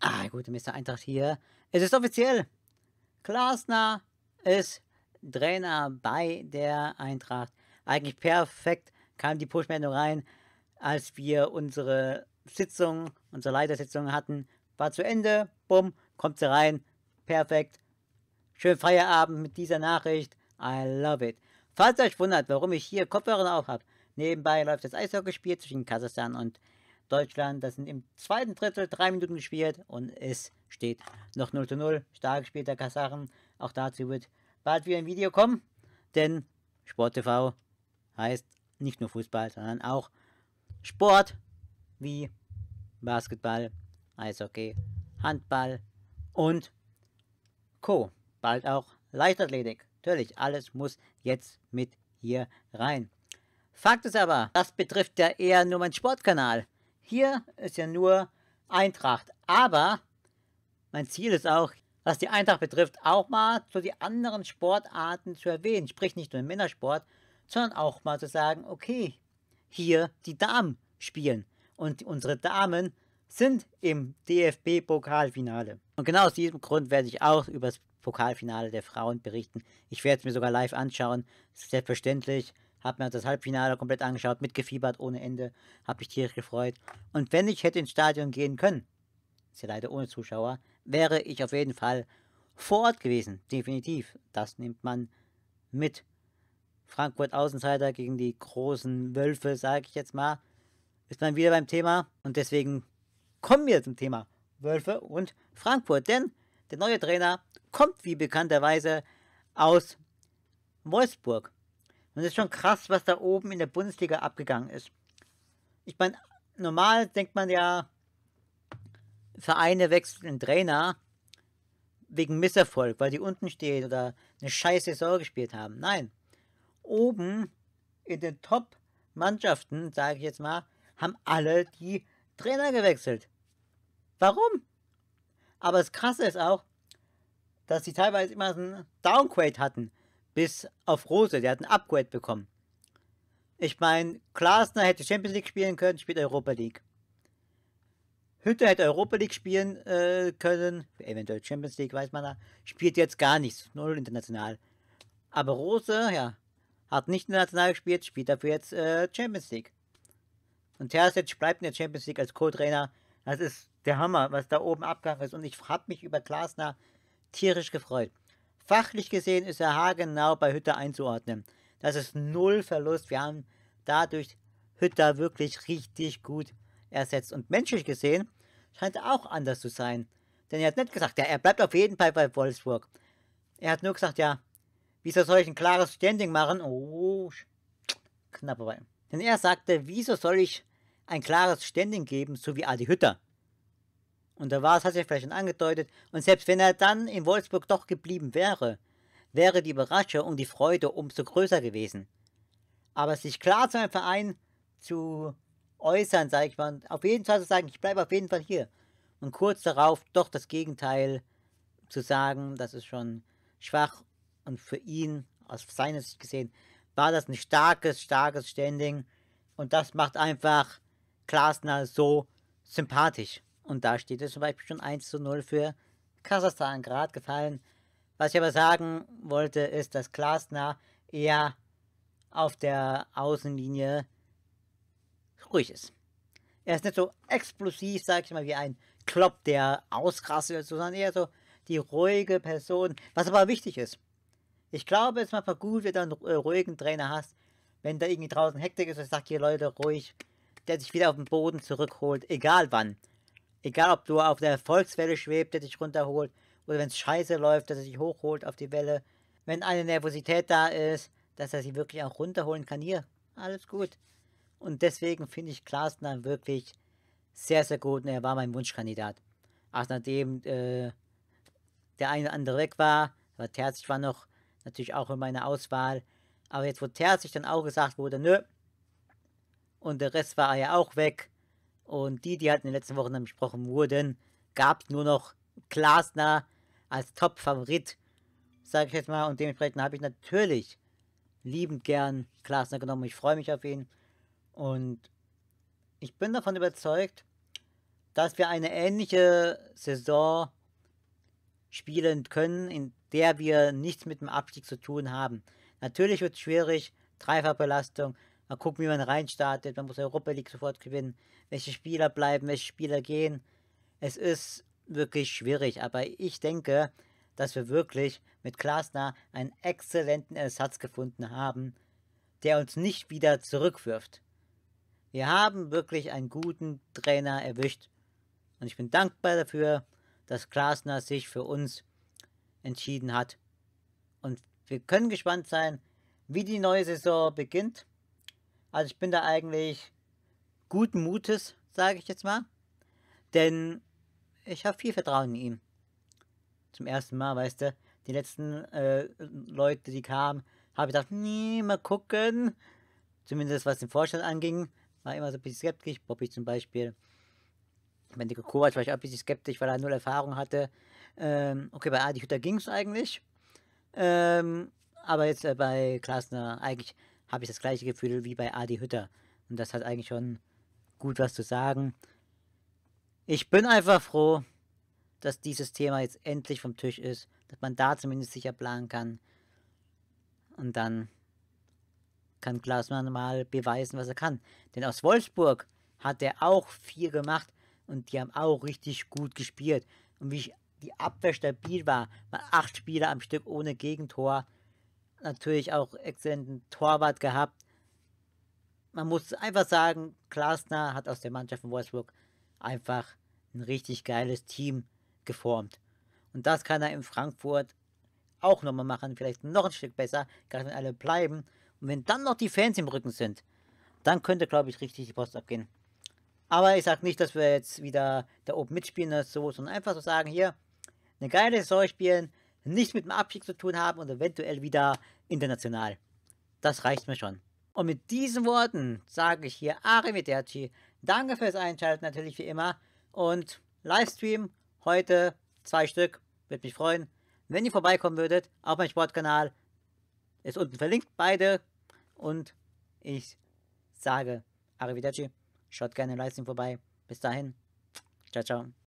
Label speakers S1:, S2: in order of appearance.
S1: Ah, gute Mr. Eintracht hier. Es ist offiziell. Klasner ist Trainer bei der Eintracht. Eigentlich perfekt kam die Push-Meldung rein, als wir unsere Sitzung, unsere Leitersitzung hatten. War zu Ende. Bumm, kommt sie rein. Perfekt. Schönen Feierabend mit dieser Nachricht. I love it. Falls euch wundert, warum ich hier Kopfhörer auf habe, nebenbei läuft das Eishockeyspiel zwischen Kasachstan und Deutschland. Das sind im zweiten Drittel drei Minuten gespielt und es steht noch 0 zu 0. Stark gespielt der Kasachen. Auch dazu wird bald wieder ein Video kommen, denn Sport TV heißt nicht nur Fußball, sondern auch Sport wie Basketball, Eishockey, Handball und Co. Bald auch Leichtathletik. Natürlich, alles muss jetzt mit hier rein. Fakt ist aber, das betrifft ja eher nur meinen Sportkanal. Hier ist ja nur Eintracht. Aber mein Ziel ist auch, was die Eintracht betrifft, auch mal so die anderen Sportarten zu erwähnen. Sprich nicht nur im Männersport, sondern auch mal zu sagen, okay, hier die Damen spielen. Und unsere Damen sind im DFB-Pokalfinale. Und genau aus diesem Grund werde ich auch über das Pokalfinale der Frauen berichten. Ich werde es mir sogar live anschauen. Selbstverständlich habe mir das Halbfinale komplett angeschaut, mitgefiebert ohne Ende, habe mich tierisch gefreut. Und wenn ich hätte ins Stadion gehen können, ist ja leider ohne Zuschauer, wäre ich auf jeden Fall vor Ort gewesen, definitiv. Das nimmt man mit. Frankfurt Außenseiter gegen die großen Wölfe, sage ich jetzt mal, ist man wieder beim Thema. Und deswegen kommen wir zum Thema Wölfe und Frankfurt. Denn der neue Trainer kommt wie bekannterweise aus Wolfsburg. Und es ist schon krass, was da oben in der Bundesliga abgegangen ist. Ich meine, normal denkt man ja, Vereine wechseln den Trainer wegen Misserfolg, weil die unten stehen oder eine scheiß Saison gespielt haben. Nein. Oben in den Top-Mannschaften, sage ich jetzt mal, haben alle die Trainer gewechselt. Warum? Aber das Krasse ist auch, dass sie teilweise immer so einen Downgrade hatten bis auf Rose. Der hat ein Upgrade bekommen. Ich meine, Klasner hätte Champions League spielen können, spielt Europa League. Hütter hätte Europa League spielen äh, können, eventuell Champions League, weiß man da. Spielt jetzt gar nichts, null international. Aber Rose, ja, hat nicht international gespielt, spielt dafür jetzt äh, Champions League. Und Terzic bleibt in der Champions League als Co-Trainer. Das ist der Hammer, was da oben abgegangen ist. Und ich habe mich über Klasner tierisch gefreut. Fachlich gesehen ist er haargenau bei Hütter einzuordnen. Das ist null Verlust. Wir haben dadurch Hütter wirklich richtig gut ersetzt. Und menschlich gesehen scheint er auch anders zu sein. Denn er hat nicht gesagt, ja, er bleibt auf jeden Fall bei Wolfsburg. Er hat nur gesagt, ja, wieso soll ich ein klares Standing machen? Oh, knapp vorbei. Denn er sagte, wieso soll ich ein klares Standing geben, so wie Adi Hütter? und da war es, hat sich vielleicht schon angedeutet, und selbst wenn er dann in Wolfsburg doch geblieben wäre, wäre die Überraschung und die Freude umso größer gewesen. Aber sich klar zu einem Verein zu äußern, sage ich mal, auf jeden Fall zu sagen, ich bleibe auf jeden Fall hier. Und kurz darauf doch das Gegenteil zu sagen, das ist schon schwach. Und für ihn, aus seiner Sicht gesehen, war das ein starkes, starkes Standing. Und das macht einfach Klasner so sympathisch. Und da steht es zum Beispiel schon 1 zu 0 für Kasachstan gerade gefallen. Was ich aber sagen wollte, ist, dass Glasner eher auf der Außenlinie ruhig ist. Er ist nicht so explosiv, sag ich mal, wie ein Klopp, der ausrastet, sondern eher so die ruhige Person, was aber wichtig ist. Ich glaube, es ist manchmal gut, wenn du einen äh, ruhigen Trainer hast, wenn da irgendwie draußen Hektik ist und sagt, hier Leute, ruhig, der sich wieder auf den Boden zurückholt, egal wann. Egal, ob du auf der Erfolgswelle schwebst, der dich runterholt, oder wenn es scheiße läuft, dass er dich hochholt auf die Welle. Wenn eine Nervosität da ist, dass er sie wirklich auch runterholen kann. Hier, alles gut. Und deswegen finde ich Klaasner wirklich sehr, sehr gut und er war mein Wunschkandidat. Auch nachdem äh, der eine oder andere weg war, aber Terzig war noch natürlich auch in meiner Auswahl. Aber jetzt, wo Terzig dann auch gesagt wurde, nö, und der Rest war ja auch weg, und die, die halt in den letzten Wochen besprochen wurden, gab es nur noch Glasner als Top-Favorit, sag ich jetzt mal. Und dementsprechend habe ich natürlich liebend gern Glasner genommen. Ich freue mich auf ihn. Und ich bin davon überzeugt, dass wir eine ähnliche Saison spielen können, in der wir nichts mit dem Abstieg zu tun haben. Natürlich wird es schwierig, Dreifachbelastung. Mal gucken, wie man reinstartet. Man muss Europa League sofort gewinnen. Welche Spieler bleiben, welche Spieler gehen. Es ist wirklich schwierig, aber ich denke, dass wir wirklich mit Klasner einen exzellenten Ersatz gefunden haben, der uns nicht wieder zurückwirft. Wir haben wirklich einen guten Trainer erwischt und ich bin dankbar dafür, dass Klasner sich für uns entschieden hat. Und wir können gespannt sein, wie die neue Saison beginnt. Also ich bin da eigentlich guten Mutes, sage ich jetzt mal. Denn ich habe viel Vertrauen in ihn. Zum ersten Mal, weißt du, die letzten äh, Leute, die kamen, habe ich gedacht, nee, mal gucken. Zumindest was den Vorstand anging, war immer so ein bisschen skeptisch. Bobby zum Beispiel. Wenn die Kovac war ich auch ein bisschen skeptisch, weil er null Erfahrung hatte. Ähm, okay, bei Adi Hütter ging es eigentlich. Ähm, aber jetzt äh, bei Klasner eigentlich habe ich das gleiche Gefühl wie bei Adi Hütter. Und das hat eigentlich schon gut was zu sagen. Ich bin einfach froh, dass dieses Thema jetzt endlich vom Tisch ist, dass man da zumindest sicher planen kann. Und dann kann Glasmann mal beweisen, was er kann. Denn aus Wolfsburg hat er auch viel gemacht und die haben auch richtig gut gespielt. Und wie die Abwehr stabil war, mal acht Spieler am Stück ohne Gegentor natürlich auch exzellenten Torwart gehabt. Man muss einfach sagen, Klasner hat aus der Mannschaft von Wolfsburg einfach ein richtig geiles Team geformt. Und das kann er in Frankfurt auch nochmal machen, vielleicht noch ein Stück besser, gerade wenn alle bleiben. Und wenn dann noch die Fans im Rücken sind, dann könnte, glaube ich, richtig die Post abgehen. Aber ich sage nicht, dass wir jetzt wieder da oben mitspielen oder so, sondern einfach so sagen, hier, eine geile Saison spielen, nicht mit dem Abstieg zu tun haben und eventuell wieder international. Das reicht mir schon. Und mit diesen Worten sage ich hier Arrivederci. Danke fürs Einschalten natürlich wie immer. Und Livestream heute zwei Stück. Würde mich freuen, wenn ihr vorbeikommen würdet auf meinem Sportkanal. Ist unten verlinkt, beide. Und ich sage Arrivederci. Schaut gerne im Livestream vorbei. Bis dahin. Ciao, ciao.